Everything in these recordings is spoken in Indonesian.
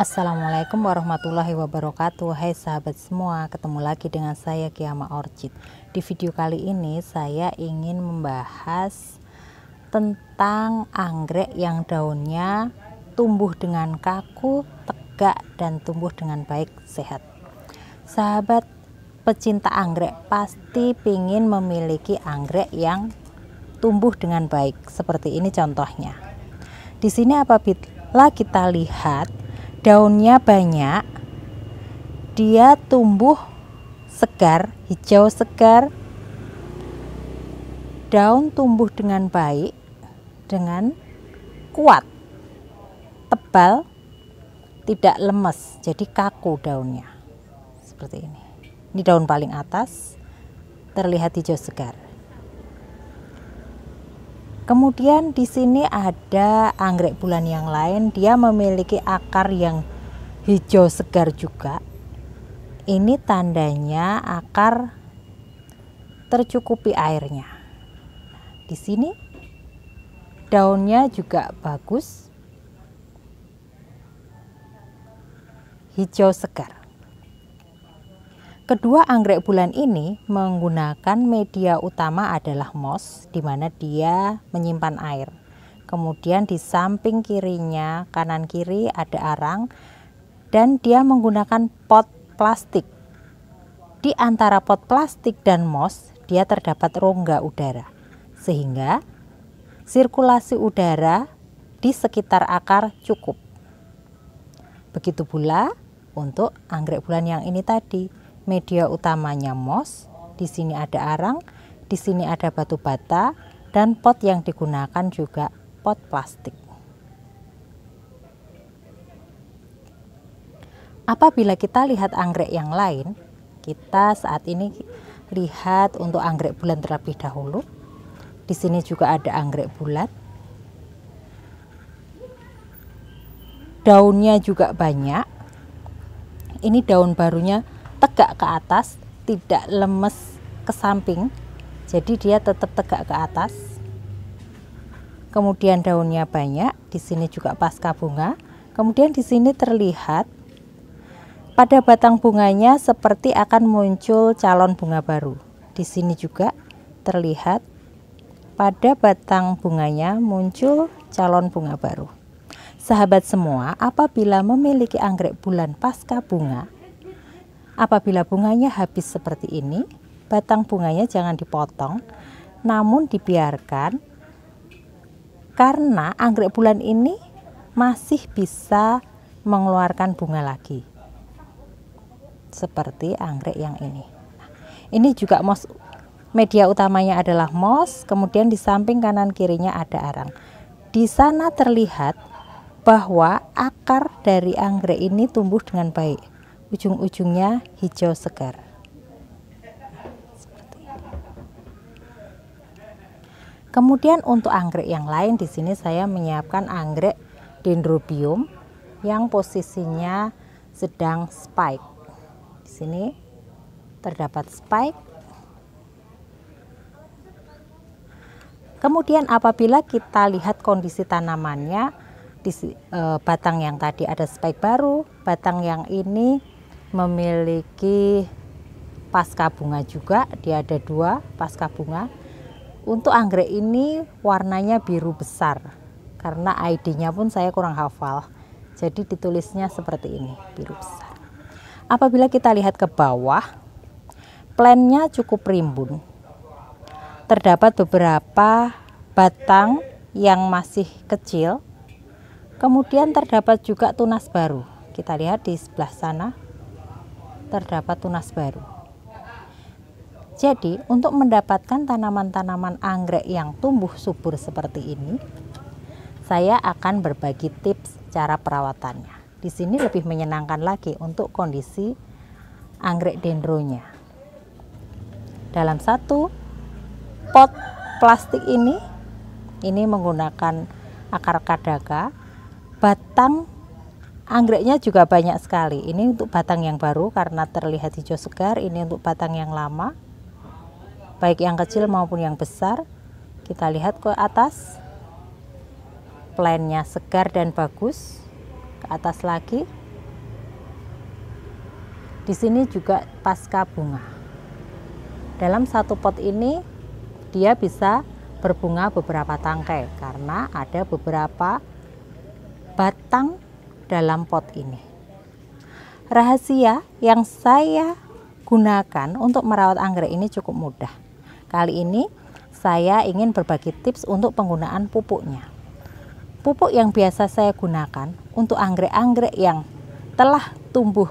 Assalamualaikum warahmatullahi wabarakatuh Hai sahabat semua ketemu lagi dengan saya Kiama Orchid Di video kali ini saya ingin membahas tentang anggrek yang daunnya tumbuh dengan kaku, tegak dan tumbuh dengan baik sehat Sahabat pecinta anggrek pasti ingin memiliki anggrek yang tumbuh dengan baik seperti ini contohnya di sini apabila kita lihat daunnya banyak, dia tumbuh segar, hijau segar. Daun tumbuh dengan baik, dengan kuat, tebal, tidak lemes, jadi kaku daunnya. Seperti ini. Ini daun paling atas, terlihat hijau segar. Kemudian di sini ada anggrek bulan yang lain, dia memiliki akar yang hijau segar juga. Ini tandanya akar tercukupi airnya. Di sini daunnya juga bagus. Hijau segar. Kedua anggrek bulan ini menggunakan media utama adalah moss di mana dia menyimpan air. Kemudian di samping kirinya, kanan kiri ada arang dan dia menggunakan pot plastik. Di antara pot plastik dan moss dia terdapat rongga udara. Sehingga sirkulasi udara di sekitar akar cukup. Begitu pula untuk anggrek bulan yang ini tadi media utamanya mos, di sini ada arang, di sini ada batu bata, dan pot yang digunakan juga pot plastik. Apabila kita lihat anggrek yang lain, kita saat ini lihat untuk anggrek bulan terlebih dahulu. Di sini juga ada anggrek bulat. Daunnya juga banyak. Ini daun barunya tegak ke atas, tidak lemes ke samping. Jadi dia tetap tegak ke atas. Kemudian daunnya banyak, di sini juga pasca bunga. Kemudian di sini terlihat pada batang bunganya seperti akan muncul calon bunga baru. Di sini juga terlihat pada batang bunganya muncul calon bunga baru. Sahabat semua, apabila memiliki anggrek bulan pasca bunga, Apabila bunganya habis seperti ini, batang bunganya jangan dipotong, namun dibiarkan karena anggrek bulan ini masih bisa mengeluarkan bunga lagi. Seperti anggrek yang ini. ini juga mos media utamanya adalah mos, kemudian di samping kanan kirinya ada arang. Di sana terlihat bahwa akar dari anggrek ini tumbuh dengan baik ujung-ujungnya hijau segar kemudian untuk anggrek yang lain di sini saya menyiapkan anggrek dendrobium yang posisinya sedang spike di sini terdapat spike kemudian apabila kita lihat kondisi tanamannya di eh, batang yang tadi ada spike baru batang yang ini memiliki pasca bunga juga, dia ada dua pasca bunga. Untuk anggrek ini warnanya biru besar karena ID-nya pun saya kurang hafal. Jadi ditulisnya seperti ini, biru besar. Apabila kita lihat ke bawah, plannya cukup rimbun. Terdapat beberapa batang yang masih kecil. Kemudian terdapat juga tunas baru. Kita lihat di sebelah sana terdapat tunas baru. Jadi, untuk mendapatkan tanaman-tanaman anggrek yang tumbuh subur seperti ini, saya akan berbagi tips cara perawatannya. Di sini lebih menyenangkan lagi untuk kondisi anggrek dendronya. Dalam satu pot plastik ini, ini menggunakan akar kadaka, batang Anggreknya juga banyak sekali. Ini untuk batang yang baru karena terlihat hijau segar, ini untuk batang yang lama. Baik yang kecil maupun yang besar. Kita lihat ke atas. Plannya segar dan bagus. Ke atas lagi. Di sini juga pasca bunga. Dalam satu pot ini dia bisa berbunga beberapa tangkai karena ada beberapa batang dalam pot ini. Rahasia yang saya gunakan untuk merawat anggrek ini cukup mudah. Kali ini saya ingin berbagi tips untuk penggunaan pupuknya. Pupuk yang biasa saya gunakan untuk anggrek-anggrek yang telah tumbuh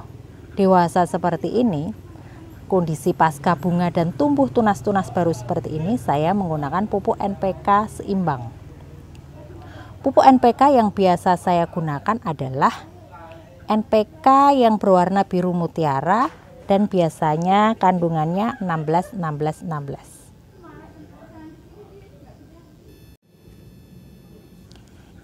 dewasa seperti ini, kondisi pasca bunga dan tumbuh tunas-tunas baru seperti ini, saya menggunakan pupuk NPK seimbang. Pupuk NPK yang biasa saya gunakan adalah NPK yang berwarna biru mutiara dan biasanya kandungannya 16 16 16.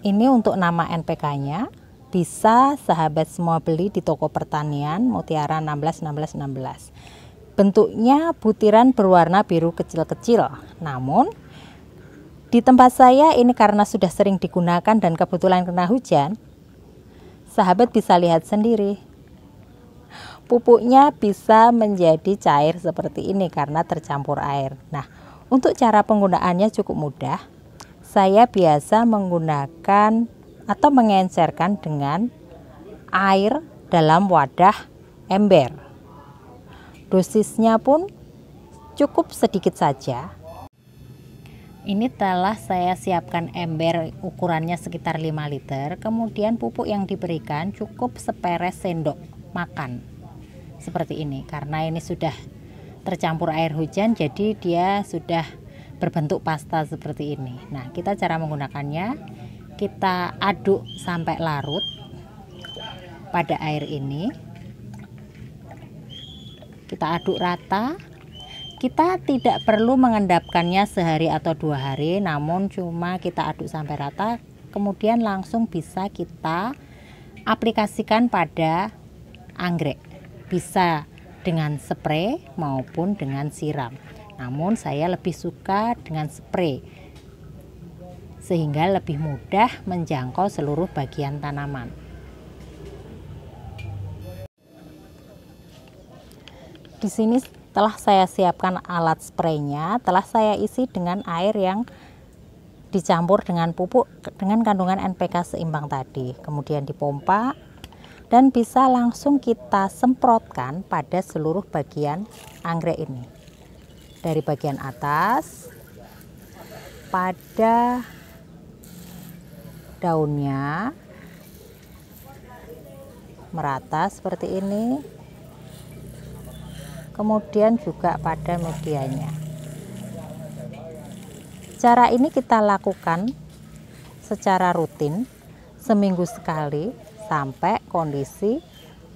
Ini untuk nama NPK-nya. Bisa sahabat semua beli di toko pertanian Mutiara 16 16 16. Bentuknya butiran berwarna biru kecil-kecil. Namun di tempat saya ini karena sudah sering digunakan dan kebetulan kena hujan, sahabat bisa lihat sendiri. Pupuknya bisa menjadi cair seperti ini karena tercampur air. Nah, untuk cara penggunaannya cukup mudah. Saya biasa menggunakan atau mengencerkan dengan air dalam wadah ember. Dosisnya pun cukup sedikit saja ini telah saya siapkan ember ukurannya sekitar 5 liter. Kemudian pupuk yang diberikan cukup seperes sendok makan. Seperti ini karena ini sudah tercampur air hujan jadi dia sudah berbentuk pasta seperti ini. Nah, kita cara menggunakannya kita aduk sampai larut pada air ini. Kita aduk rata kita tidak perlu mengendapkannya sehari atau dua hari namun cuma kita aduk sampai rata kemudian langsung bisa kita aplikasikan pada anggrek bisa dengan spray maupun dengan siram namun saya lebih suka dengan spray sehingga lebih mudah menjangkau seluruh bagian tanaman di sini telah saya siapkan alat spraynya, telah saya isi dengan air yang dicampur dengan pupuk dengan kandungan NPK seimbang tadi. Kemudian dipompa dan bisa langsung kita semprotkan pada seluruh bagian anggrek ini. Dari bagian atas pada daunnya merata seperti ini kemudian juga pada medianya. Cara ini kita lakukan secara rutin seminggu sekali sampai kondisi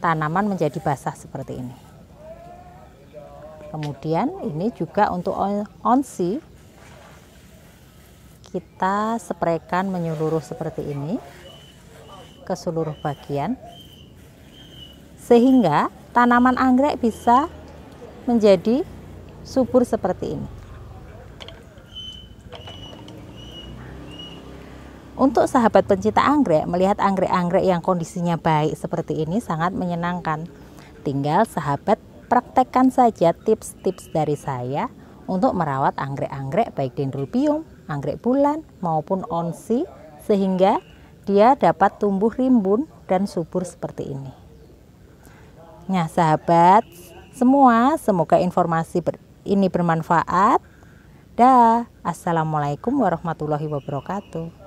tanaman menjadi basah seperti ini. Kemudian ini juga untuk onsi kita spraykan menyeluruh seperti ini ke seluruh bagian sehingga tanaman anggrek bisa menjadi subur seperti ini. Untuk sahabat pencinta anggrek, melihat anggrek-anggrek yang kondisinya baik seperti ini sangat menyenangkan. Tinggal sahabat praktekkan saja tips-tips dari saya untuk merawat anggrek-anggrek baik dendrobium, anggrek bulan maupun onsi sehingga dia dapat tumbuh rimbun dan subur seperti ini. Nah, sahabat, semua. Semoga informasi ber ini bermanfaat. Dah, assalamualaikum warahmatullahi wabarakatuh.